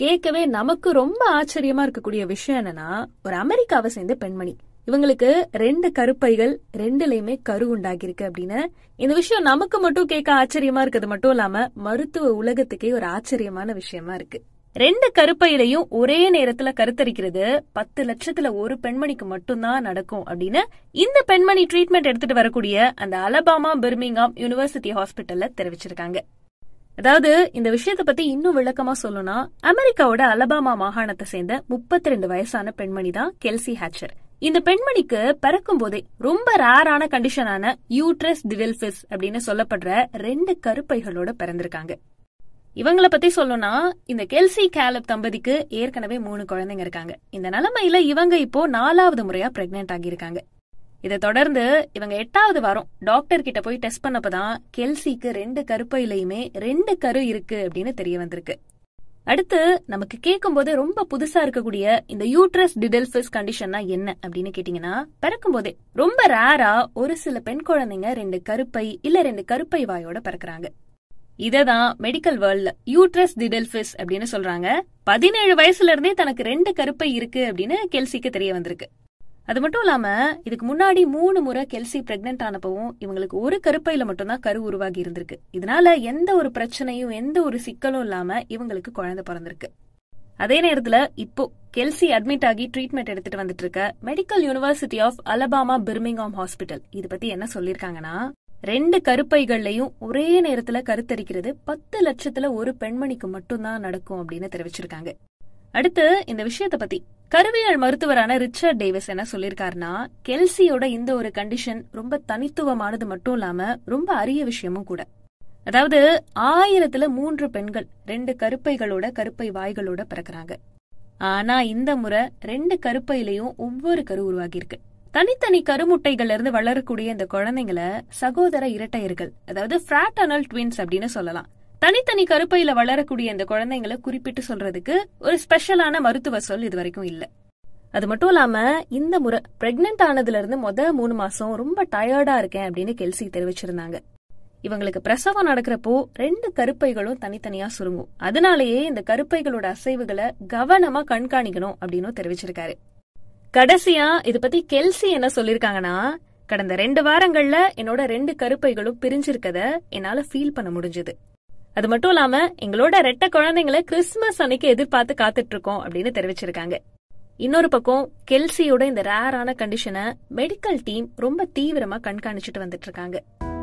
கேட்கவே நமக்கு ரொம்ப ஆச்சரியமா இருக்கக்கூடிய விஷயம் என்னன்னா ஒரு அமெரிக்காவை சேர்ந்த பெண்மணி இவங்களுக்கு ரெண்டு கருப்பைகள் ரெண்டுலயுமே கரு இருக்கு அப்படின்னு இந்த விஷயம் நமக்கு மட்டும் கேட்க ஆச்சரியமா இருக்கிறது மட்டும் இல்லாம மருத்துவ உலகத்துக்கே ஒரு ஆச்சரியமான விஷயமா இருக்கு ரெண்டு கருப்பையிலையும் ஒரே நேரத்துல கருத்தரிக்கிறது பத்து லட்சத்துல ஒரு பெண்மணிக்கு மட்டும்தான் நடக்கும் அப்படின்னு இந்த பெண்மணி ட்ரீட்மெண்ட் எடுத்துட்டு வரக்கூடிய அந்த அலபாமா பெர்மிங்காம் யூனிவர்சிட்டி ஹாஸ்பிட்டல்ல தெரிவிச்சிருக்காங்க அதாவது இந்த விஷயத்தை பத்தி இன்னும் விளக்கமா சொல்லணும்னா அமெரிக்காவோட அலபாமா மாகாணத்தை சேர்ந்த முப்பத்தி ரெண்டு வயசான பெண்மணி தான் கெல்சி ஹேச்சர் இந்த பெண்மணிக்கு பிறக்கும் போதே ரொம்ப ரேரான கண்டிஷனான யூட்ரஸ் டிவெல்பிஸ் அப்படின்னு சொல்லப்படுற ரெண்டு கருப்பைகளோட பிறந்திருக்காங்க இவங்கள பத்தி சொல்லணும்னா இந்த கெல்சி கேலப் தம்பதிக்கு ஏற்கனவே மூணு குழந்தைங்க இருக்காங்க இந்த நிலைமையில இவங்க இப்போ நாலாவது முறையா பிரெக்னென்ட் ஆகியிருக்காங்க இதை தொடர்ந்து இவங்க எட்டாவது வாரம் டாக்டர் கிட்ட போய் டெஸ்ட் பண்ணப்பதான் கெல்சிக்கு ரெண்டு கருப்பையிலையுமே ரெண்டு கரு இருக்கு அப்படின்னு தெரிய வந்திருக்கு அடுத்து நமக்கு கேட்கும்போது ரொம்ப புதுசா இருக்கக்கூடிய இந்த யூட்ரஸ் டிடெல்ஃபிஸ் கண்டிஷன்னா என்ன அப்படின்னு கேட்டீங்கன்னா பிறக்கும் போதே ரொம்ப ரேரா ஒரு சில பெண் குழந்தைங்க ரெண்டு கருப்பை இல்ல ரெண்டு கருப்பை வாயோட பிறக்கிறாங்க இததான் மெடிக்கல் வேர்ல்ட்ல யூட்ரஸ் டிடெல்ஃபிஸ் அப்படின்னு சொல்றாங்க பதினேழு வயசுல இருந்தே தனக்கு ரெண்டு கருப்பை இருக்கு அப்படின்னு கெல்சிக்கு தெரிய வந்திருக்கு அது மட்டும் இல்லாம இதுக்கு முன்னாடி மூணு முறை கெல்சி பிரெக்னென்ட் ஆனப்பவும் இவங்களுக்கு ஒரு கருப்பையில மட்டும்தான் கரு உருவாகி இருந்திருக்கு இதனால எந்த ஒரு பிரச்சனையும் எந்த ஒரு சிக்கலும் இல்லாம இவங்களுக்கு குழந்தை பிறந்திருக்கு அதே நேரத்துல இப்போ கெல்சி அட்மிட் ஆகி ட்ரீட்மெண்ட் எடுத்துட்டு வந்துட்டு இருக்க medical university of Alabama Birmingham hospital இது பத்தி என்ன சொல்லிருக்காங்கன்னா ரெண்டு கருப்பைகள்லயும் ஒரே நேரத்துல கருத்தரிக்கிறது பத்து லட்சத்துல ஒரு பெண்மணிக்கு மட்டும்தான் நடக்கும் அப்படின்னு தெரிவிச்சிருக்காங்க அடுத்து இந்த விஷயத்த பத்தி கருவியல் மருத்துவரான ரிச்சர்ட் டேவிஸ் என்ன சொல்லிருக்காருனா கெல்சியோட இந்த ஒரு கண்டிஷன் ரொம்ப தனித்துவமானது மட்டும் இல்லாம ரொம்ப அரிய விஷயமும் கூட அதாவது ஆயிரத்துல மூன்று பெண்கள் ரெண்டு கருப்பைகளோட கருப்பை வாய்களோட பிறக்கிறாங்க ஆனா இந்த முறை ரெண்டு கருப்பையிலையும் ஒவ்வொரு கரு உருவாகியிருக்கு தனித்தனி கருமுட்டைகள்ல இருந்து வளரக்கூடிய இந்த குழந்தைங்களை சகோதர இரட்டையர்கள் அதாவது ஃபிராட்டனல் ட்வின்ஸ் அப்படின்னு சொல்லலாம் தனித்தனி கருப்பையில வளரக்கூடிய இந்த குழந்தைங்களை குறிப்பிட்டு சொல்றதுக்கு ஒரு ஸ்பெஷலான மருத்துவ சொல் இது வரைக்கும் இல்ல அது மட்டும் இல்லாம இந்த முறை பிரெக்னென்ட் ஆனதுல இருந்து மொத மூணு மாசம் ரொம்ப டயர்டா இருக்கேன் அப்படின்னு கெல்சி தெரிவிச்சிருந்தாங்க இவங்களுக்கு பிரசவம் நடக்கிறப்போ ரெண்டு கருப்பைகளும் தனித்தனியா சுருங்கும் அதனாலேயே இந்த கருப்பைகளோட அசைவுகளை கவனமா கண்காணிக்கணும் அப்படின்னு தெரிவிச்சிருக்காரு கடைசியா இது பத்தி கெல்சி என்ன சொல்லிருக்காங்கன்னா கடந்த ரெண்டு வாரங்கள்ல என்னோட ரெண்டு கருப்பைகளும் பிரிஞ்சிருக்கத என்னால ஃபீல் பண்ண முடிஞ்சது அது மட்டும் இல்லாம எங்களோட ரெட்ட குழந்தைங்களை கிறிஸ்துமஸ் அன்னைக்கு எதிர்பார்த்து காத்துட்டு இருக்கோம் அப்படின்னு தெரிவிச்சிருக்காங்க இன்னொரு பக்கம் கெல்சியோட இந்த ரேரான கண்டிஷனை மெடிக்கல் டீம் ரொம்ப தீவிரமா கண்காணிச்சுட்டு வந்துட்டு இருக்காங்க